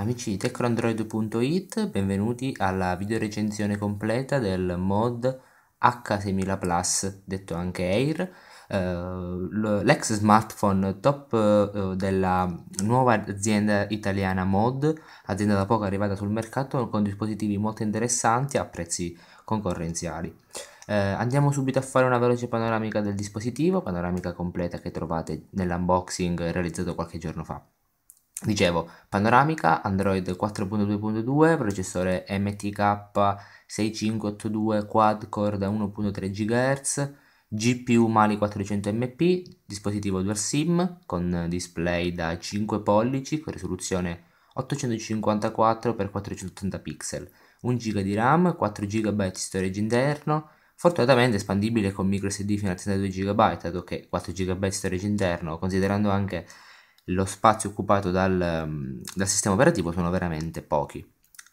Amici di TecnoAndroid.it, benvenuti alla videorecensione completa del mod H6000 Plus, detto anche Air, eh, l'ex smartphone top eh, della nuova azienda italiana Mod, azienda da poco arrivata sul mercato con dispositivi molto interessanti a prezzi concorrenziali. Eh, andiamo subito a fare una veloce panoramica del dispositivo, panoramica completa che trovate nell'unboxing realizzato qualche giorno fa. Dicevo, panoramica Android 4.2.2, processore MTK6582 quad-core da 1.3 GHz, GPU Mali 400 MP, dispositivo dual SIM con display da 5 pollici con risoluzione 854x480 pixel, 1 GB di RAM, 4 GB di storage interno, fortunatamente espandibile con microSD fino a 32 GB, dato che 4 GB di storage interno, considerando anche lo spazio occupato dal, ehm, dal sistema operativo sono veramente pochi.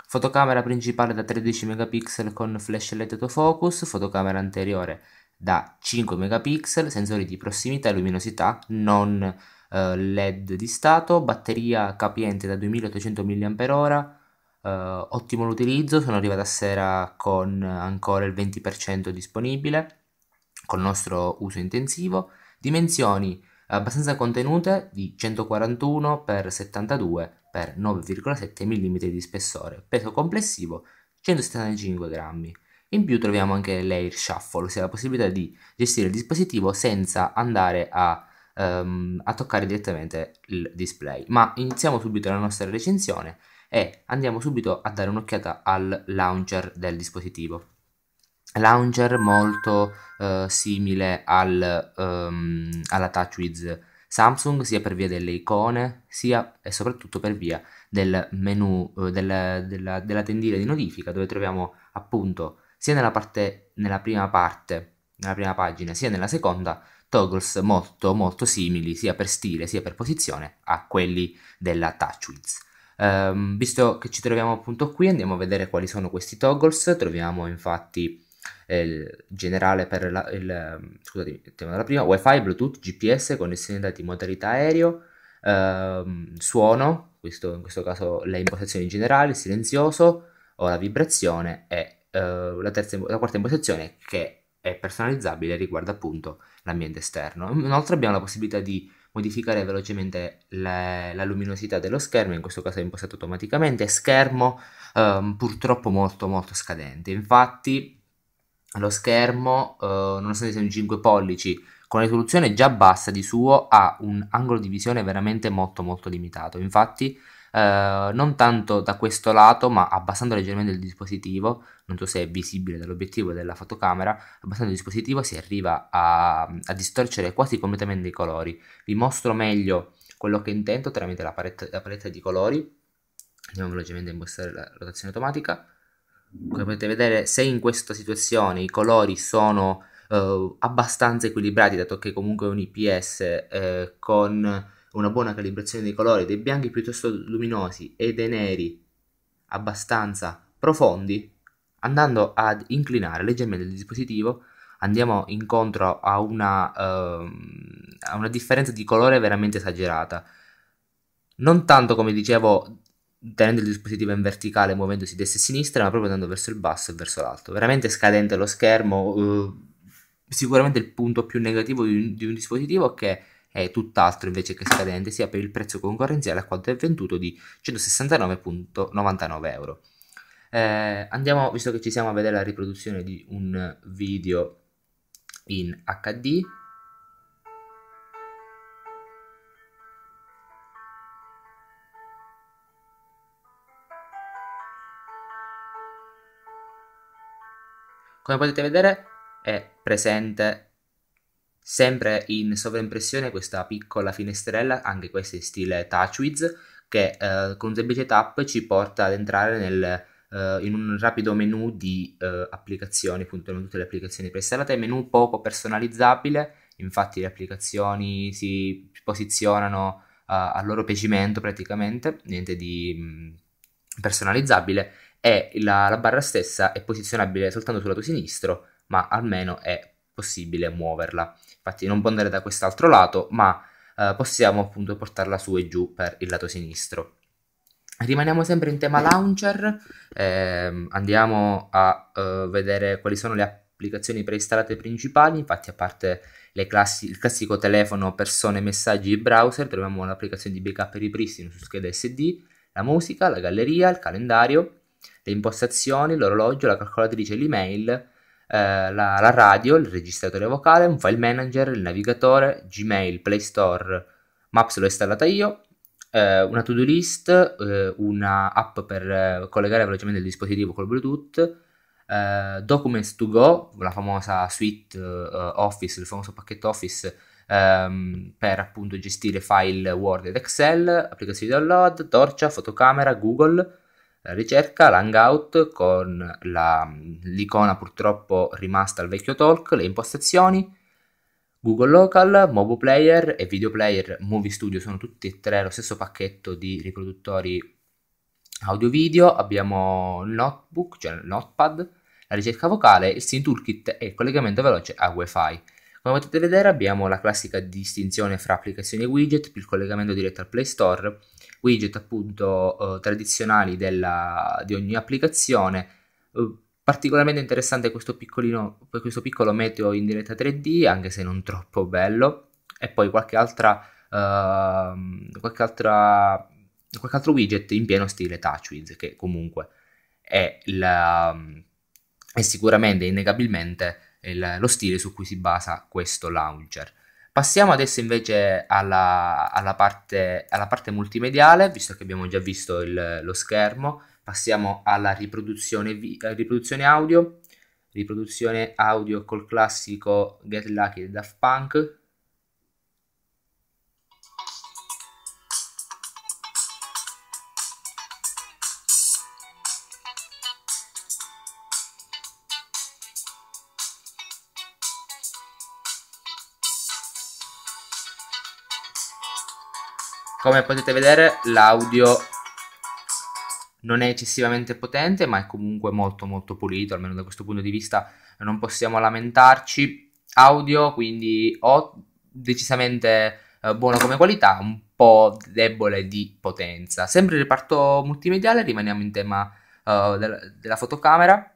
Fotocamera principale da 13 megapixel con flash LED autofocus, fotocamera anteriore da 5 megapixel, sensori di prossimità e luminosità, non eh, LED di stato, batteria capiente da 2800 mAh, eh, ottimo l'utilizzo, sono arrivata a sera con ancora il 20% disponibile, con il nostro uso intensivo, dimensioni abbastanza contenute di 141 x 72 x 9,7 mm di spessore, peso complessivo 175 grammi. In più troviamo anche l'air shuffle, ossia la possibilità di gestire il dispositivo senza andare a, um, a toccare direttamente il display. Ma iniziamo subito la nostra recensione e andiamo subito a dare un'occhiata al launcher del dispositivo launcher molto eh, simile al, um, alla TouchWiz Samsung sia per via delle icone sia e soprattutto per via del menu eh, della, della, della tendina di notifica dove troviamo appunto sia nella, parte, nella prima parte nella prima pagina sia nella seconda toggles molto molto simili sia per stile sia per posizione a quelli della TouchWiz. Um, ehm, visto che ci troviamo appunto qui andiamo a vedere quali sono questi toggles, troviamo infatti il generale per la, il, scusate, il tema della prima, wifi, bluetooth, gps, connessione dati modalità aereo, ehm, suono, questo, in questo caso le impostazioni generali, silenzioso o la vibrazione e eh, la, terza, la quarta impostazione che è personalizzabile riguarda appunto l'ambiente esterno. Inoltre abbiamo la possibilità di modificare velocemente la, la, luminosità dello schermo, in questo caso è impostato automaticamente, schermo ehm, purtroppo molto molto scadente, infatti lo schermo, eh, nonostante siano 5 pollici, con una risoluzione già bassa di suo, ha un angolo di visione veramente molto molto limitato. Infatti, eh, non tanto da questo lato, ma abbassando leggermente il dispositivo, non so se è visibile dall'obiettivo della fotocamera, abbassando il dispositivo si arriva a, a distorcere quasi completamente i colori. Vi mostro meglio quello che intendo tramite la paletta, la paletta di colori. Andiamo velocemente a impostare la rotazione automatica come potete vedere se in questa situazione i colori sono eh, abbastanza equilibrati dato che comunque è un IPS eh, con una buona calibrazione dei colori dei bianchi piuttosto luminosi e dei neri abbastanza profondi andando ad inclinare leggermente il dispositivo andiamo incontro a una, uh, a una differenza di colore veramente esagerata non tanto come dicevo tenendo il dispositivo in verticale muovendosi destra e sinistra, ma proprio andando verso il basso e verso l'alto. Veramente scadente lo schermo. Eh, sicuramente il punto più negativo di un, di un dispositivo che è tutt'altro invece che scadente, sia per il prezzo concorrenziale a quanto è venduto di 169,99 euro. Eh, andiamo, visto che ci siamo a vedere la riproduzione di un video in HD. Come potete vedere è presente sempre in sovraimpressione questa piccola finestrella, anche questa in stile TouchWiz, che eh, con semplice tap ci porta ad entrare nel, eh, in un rapido menu di eh, applicazioni, appunto tutte le applicazioni preinstallate, menu poco personalizzabile, infatti le applicazioni si posizionano eh, al loro piacimento praticamente, niente di mm, personalizzabile e la, la barra stessa è posizionabile soltanto sul lato sinistro, ma almeno è possibile muoverla. Infatti non può andare da quest'altro lato, ma eh, possiamo appunto portarla su e giù per il lato sinistro. Rimaniamo sempre in tema launcher, eh, andiamo a eh, vedere quali sono le applicazioni preinstallate principali, infatti a parte classi il classico telefono, persone, messaggi e browser, troviamo l'applicazione di backup e ripristino su scheda SD, la musica, la galleria, il calendario, le impostazioni, l'orologio, la calcolatrice, l'email, eh, la, la, radio, il registratore vocale, un file manager, il navigatore, Gmail, Play Store, Maps l'ho installata io, eh, una to-do list, eh, una app per eh, collegare velocemente il dispositivo col Bluetooth, eh, Documents to Go, la famosa suite eh, Office, il famoso pacchetto Office Um, per appunto gestire file Word ed Excel, applicazioni di download, torcia, fotocamera, Google, ricerca l'hangout con la, l'icona purtroppo rimasta al vecchio talk, le impostazioni, Google Local, Mobile Player e Video Player Movie Studio sono tutti e tre lo stesso pacchetto di riproduttori audio video, abbiamo il notebook, cioè il notepad, la ricerca vocale, il SIM toolkit e il collegamento veloce a WiFi. Come potete vedere abbiamo la classica distinzione fra applicazioni e widget, più il collegamento diretto al Play Store widget appunto eh, tradizionali della, di ogni applicazione. Eh, particolarmente interessante questo, piccolino, questo piccolo meteo in diretta 3D, anche se non troppo bello, e poi qualche altra, eh, qualche altra qualche altro widget in pieno stile TouchWiz, che comunque è, la, è sicuramente, innegabilmente, il, lo stile su cui si basa questo launcher. Passiamo adesso invece alla, alla, parte, alla parte, multimediale, visto che abbiamo già visto il, lo schermo, passiamo alla riproduzione, eh, riproduzione audio, riproduzione audio col classico Get Lucky Daft Punk, come potete vedere l'audio non è eccessivamente potente ma è comunque molto molto pulito almeno da questo punto di vista non possiamo lamentarci audio quindi ho decisamente eh, buono come qualità un po' debole di potenza sempre il reparto multimediale rimaniamo in tema eh, della, della, fotocamera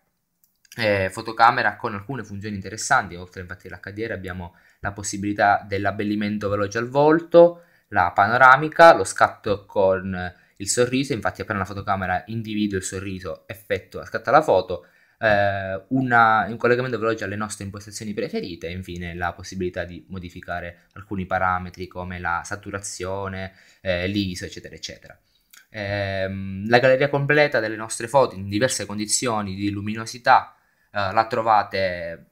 eh, fotocamera con alcune funzioni interessanti oltre infatti all'HDR abbiamo la possibilità dell'abbellimento veloce al volto la panoramica, lo scatto con il sorriso, infatti appena la fotocamera individua il sorriso, effettua, scatta la foto, eh, una, un collegamento veloce alle nostre impostazioni preferite e infine la possibilità di modificare alcuni parametri come la saturazione, eh, l'ISO, eccetera, eccetera. Eh, la galleria completa delle nostre foto in diverse condizioni di luminosità eh, la trovate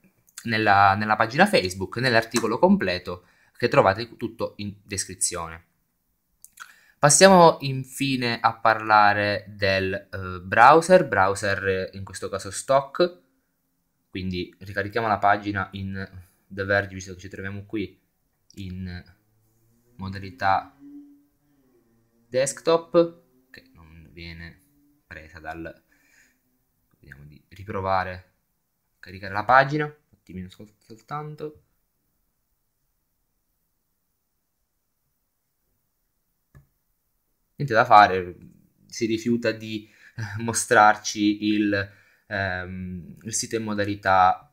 nella, nella pagina Facebook, nell'articolo completo che trovate tutto in descrizione. Passiamo infine a parlare del eh, browser, browser in questo caso stock, quindi ricarichiamo la pagina in The Verge, visto che ci troviamo qui in modalità desktop, che non viene presa dal... vediamo di riprovare, caricare la pagina, un attimino soltanto, niente da fare, si rifiuta di eh, mostrarci il, ehm, il sito in modalità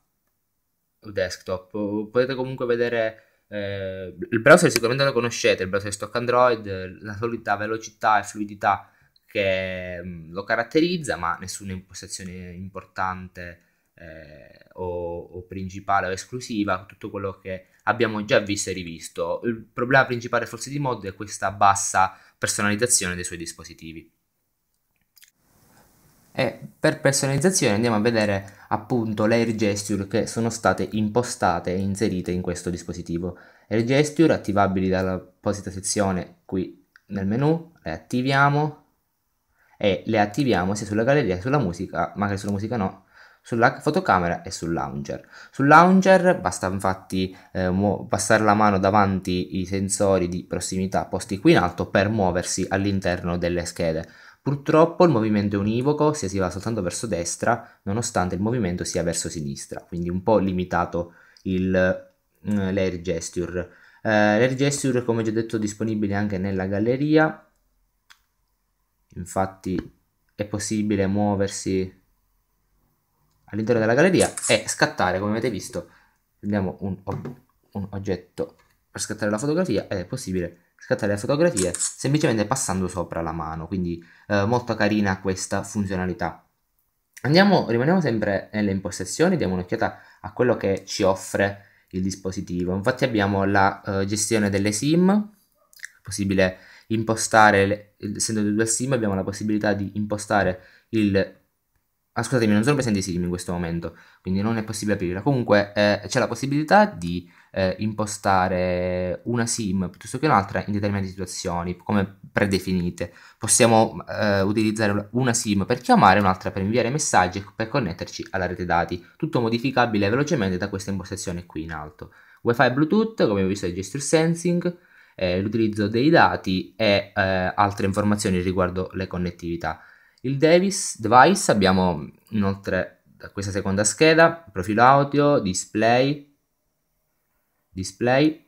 desktop. Potete comunque vedere eh, il browser, sicuramente lo conoscete, il browser stock Android, la solita velocità e fluidità che mm, lo caratterizza, ma nessuna impostazione importante eh, o, o, principale o esclusiva, tutto quello che abbiamo già visto e rivisto. Il problema principale forse di mod è questa bassa personalizzazione dei suoi dispositivi. E per personalizzazione andiamo a vedere appunto le air gesture che sono state impostate e inserite in questo dispositivo. Air gesture attivabili dall'apposita sezione qui nel menu, le attiviamo e le attiviamo sia sulla galleria che sulla musica, ma magari sulla musica no, sulla fotocamera e sul lounger. Sul launcher basta infatti eh, passare la mano davanti i sensori di prossimità posti qui in alto per muoversi all'interno delle schede. Purtroppo il movimento è univoco, si va soltanto verso destra, nonostante il movimento sia verso sinistra, quindi un po' limitato il, eh, l'air gesture. Eh, l'air gesture, come già detto, è disponibile anche nella galleria, infatti è possibile muoversi all'interno della galleria e scattare, come avete visto, prendiamo un, un oggetto per scattare la fotografia ed è possibile scattare le fotografie semplicemente passando sopra la mano, quindi eh, molto carina questa funzionalità. Andiamo, rimaniamo sempre nelle impostazioni, diamo un'occhiata a quello che ci offre il dispositivo. Infatti abbiamo la eh, gestione delle SIM, è possibile impostare, le, essendo due SIM abbiamo la possibilità di impostare il Ah, scusatemi, non sono presenti i sim in questo momento, quindi non è possibile aprirla. Comunque eh, c'è la possibilità di eh, impostare una sim piuttosto che un'altra in determinate situazioni, come predefinite. Possiamo eh, utilizzare una sim per chiamare, un'altra per inviare messaggi e per connetterci alla rete dati. Tutto modificabile velocemente da questa impostazione qui in alto. Wi-Fi e Bluetooth, come abbiamo visto, è gesture sensing, eh, l'utilizzo dei dati e eh, altre informazioni riguardo le connettività. Il Davis Device abbiamo inoltre da questa seconda scheda profilo audio, display, display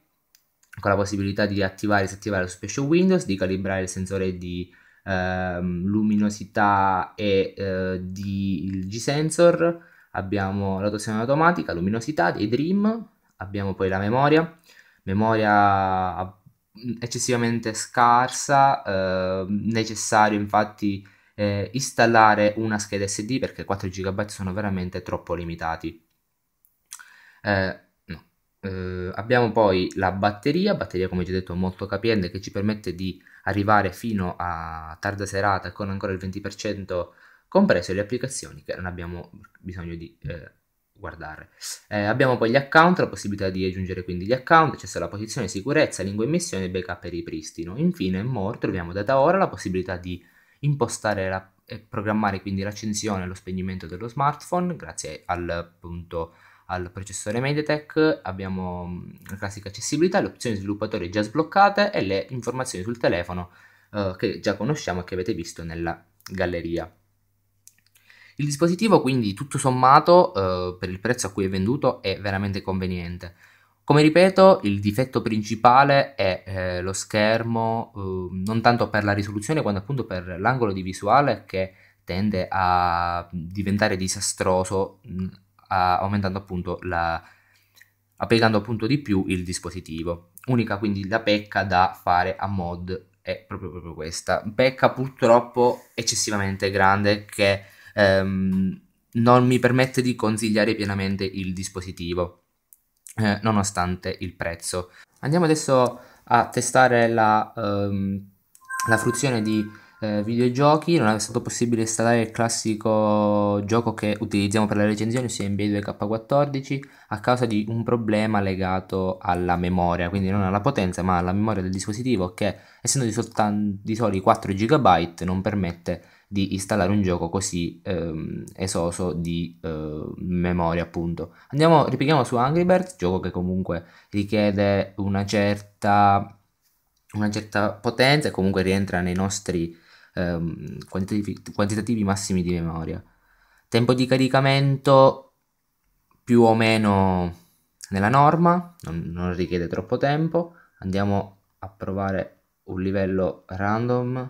con la possibilità di attivare e disattivare lo special Windows, di calibrare il sensore di eh, luminosità e eh, di il G-Sensor, abbiamo la l'autosegnale automatica, luminosità, dei Dream, abbiamo poi la memoria, memoria eccessivamente scarsa, eh, necessario infatti eh, installare una scheda SD perché 4 GB sono veramente troppo limitati. Eh, no. eh, abbiamo poi la batteria, batteria come già detto molto capiente che ci permette di arrivare fino a tarda serata con ancora il 20% compreso le applicazioni che non abbiamo bisogno di eh, guardare. Eh, abbiamo poi gli account, la possibilità di aggiungere quindi gli account, accesso alla posizione, sicurezza, lingua e missione, backup e ripristino. Infine, More troviamo data ora la possibilità di impostare la, e programmare quindi l'accensione e lo spegnimento dello smartphone grazie al, appunto, al processore MediaTek, abbiamo mm, la classica accessibilità, le opzioni sviluppatori già sbloccate e le informazioni sul telefono eh, che già conosciamo e che avete visto nella galleria. Il dispositivo quindi tutto sommato eh, per il prezzo a cui è venduto è veramente conveniente come ripeto, il difetto principale è eh, lo schermo, eh, non tanto per la risoluzione quanto appunto per l'angolo di visuale che tende a diventare disastroso mh, mm, a, aumentando appunto la applicando appunto di più il dispositivo. Unica quindi la pecca da fare a mod è proprio, proprio questa. Pecca purtroppo eccessivamente grande che ehm, non mi permette di consigliare pienamente il dispositivo eh, nonostante il prezzo. Andiamo adesso a testare la, ehm, la fruzione di eh, videogiochi, non è stato possibile installare il classico gioco che utilizziamo per le recensioni, ossia NBA 2K14, a causa di un problema legato alla memoria, quindi non alla potenza ma alla memoria del dispositivo che essendo di, soltan- di soli 4 GB non permette di installare un gioco così ehm, esoso di eh, memoria appunto. Andiamo, ripetiamo su Angry Birds, gioco che comunque richiede una certa, una certa potenza e comunque rientra nei nostri ehm, quantitativi, quantitativi massimi di memoria. Tempo di caricamento più o meno nella norma, non, non richiede troppo tempo. Andiamo a provare un livello random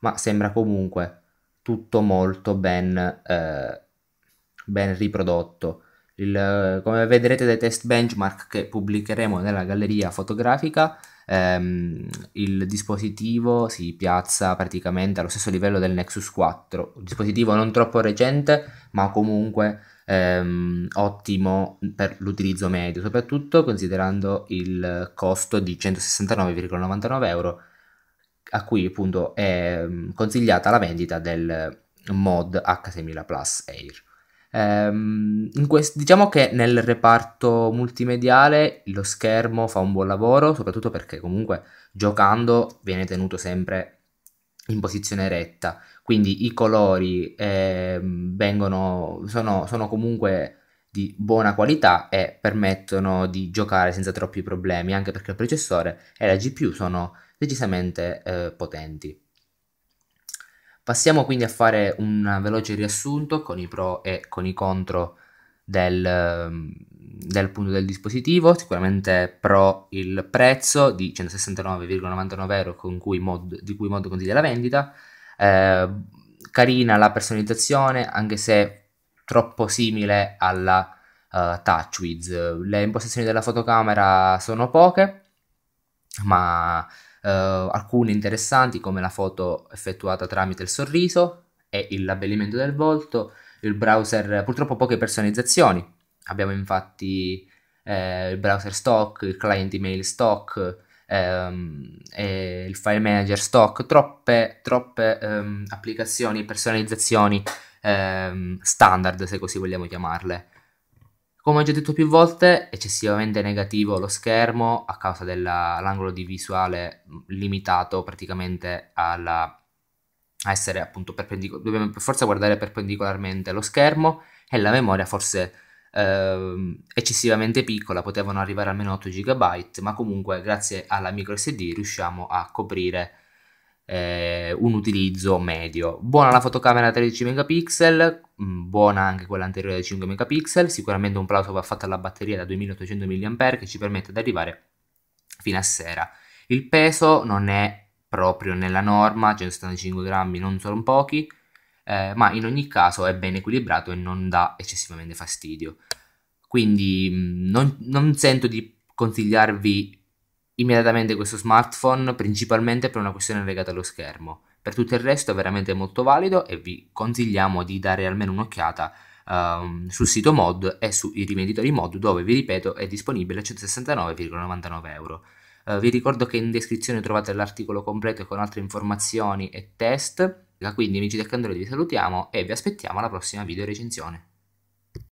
ma sembra comunque tutto molto ben, eh, ben riprodotto. Il, come vedrete dai test benchmark che pubblicheremo nella galleria fotografica, ehm, il dispositivo si piazza praticamente allo stesso livello del Nexus 4, un dispositivo non troppo recente ma comunque ehm, ottimo per l'utilizzo medio, soprattutto considerando il costo di 169,99 euro a cui appunto è mm, consigliata la vendita del mod H6000 Plus Air. Ehm, quest- diciamo che nel reparto multimediale lo schermo fa un buon lavoro, soprattutto perché comunque giocando viene tenuto sempre in posizione retta, quindi i colori eh, vengono, sono, sono comunque di buona qualità e permettono di giocare senza troppi problemi, anche perché il processore e la GPU sono decisamente eh, potenti. Passiamo quindi a fare un veloce riassunto con i pro e con i contro del, ehm, del punto del dispositivo. Sicuramente pro il prezzo di 169,99 euro cui mod, di cui Mod consiglia la vendita. Eh, carina la personalizzazione, anche se troppo simile alla uh, eh, TouchWiz. Le impostazioni della fotocamera sono poche, ma eh, alcune interessanti come la foto effettuata tramite il sorriso e il labellimento del volto, il browser, purtroppo poche personalizzazioni, abbiamo infatti eh, il browser stock, il client email stock, ehm, e il file manager stock, troppe, troppe ehm, applicazioni e personalizzazioni ehm, standard se così vogliamo chiamarle. Come ho già detto più volte, eccessivamente negativo lo schermo a causa dell'angolo di visuale mm, limitato praticamente alla, a essere appunto perpendicolare, dobbiamo per forza guardare perpendicolarmente lo schermo e la memoria forse eh, eccessivamente piccola, potevano arrivare almeno 8 GB, ma comunque grazie alla micro SD riusciamo a coprire eh, un utilizzo medio. Buona la fotocamera 13 megapixel, Mm, buona anche quella anteriore da 5 megapixel, sicuramente un plauso va fatto alla batteria da 2800 mAh che ci permette di arrivare fino a sera. Il peso non è proprio nella norma, 175 grammi non sono pochi, eh, ma in ogni caso è ben equilibrato e non dà eccessivamente fastidio. Quindi mm, non, non sento di consigliarvi immediatamente questo smartphone, principalmente per una questione legata allo schermo per tutto il resto è veramente molto valido e vi consigliamo di dare almeno un'occhiata um, sul sito mod e sui rivenditori mod dove vi ripeto è disponibile a 169,99 euro. Uh, vi ricordo che in descrizione trovate l'articolo completo con altre informazioni e test. Quindi amici del Candore vi salutiamo e vi aspettiamo alla prossima video recensione.